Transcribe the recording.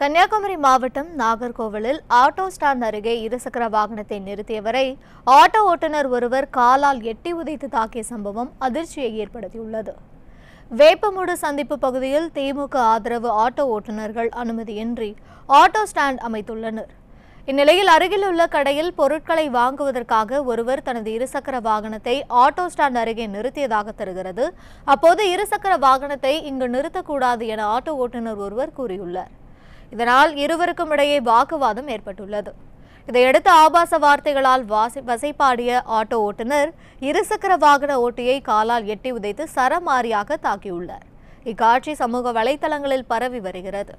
கன்னியாகுமரி மாவட்டம் நாகர்கோவிலில் auto stand அருகே இருசக்கர வாகனத்தை நிறுத்தியவரை ஆட்டோ ஓட்டுநர் ஒருவர் காலால் எட்டி உதைத்து தாக்கிய சம்பவம் அதிர்ச்சியை ஏற்படுத்தியுள்ளது வேப்பமூடு சந்திப்பு பகுதியில் திமுக ஆதரவு ஆட்டோ ஓட்டுநர்கள் அனுமதியின்றி ஆட்டோ ஸ்டாண்ட் அமைத்துள்ளனர் இந்நிலையில் அருகில் உள்ள கடையில் பொருட்களை வாங்குவதற்காக ஒருவர் தனது இருசக்கர வாகனத்தை ஆட்டோ ஸ்டாண்ட் அருகே நிறுத்தியதாக தெரிகிறது அப்போது இருசக்கர வாகனத்தை இங்கு நிறுத்தக்கூடாது என ஆட்டோ ஓட்டுநர் ஒருவர் கூறியுள்ளார் இதனால் இருவருக்கும் இடையே வாக்குவாதம் ஏற்பட்டுள்ளது இதையடுத்து ஆபாச வார்த்தைகளால் வாசி வசைப்பாடிய ஆட்டோ ஓட்டுநர் இருசக்கர வாகன ஓட்டியை காலால் எட்டி உதைத்து சரமாரியாக தாக்கியுள்ளார் இக்காட்சி சமூக வலைதளங்களில் பரவி வருகிறது